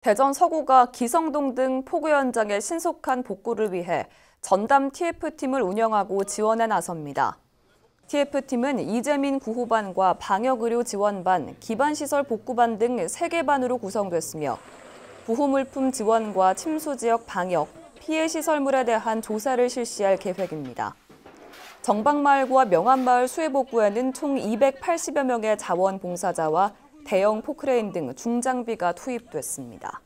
대전 서구가 기성동 등 폭우 현장의 신속한 복구를 위해 전담 TF팀을 운영하고 지원에 나섭니다. TF팀은 이재민 구호반과 방역의료 지원반, 기반시설 복구반 등 3개 반으로 구성됐으며 구호물품 지원과 침수지역 방역, 피해 시설물에 대한 조사를 실시할 계획입니다. 정박마을과 명암마을 수해복구에는 총 280여 명의 자원봉사자와 대형 포크레인 등 중장비가 투입됐습니다.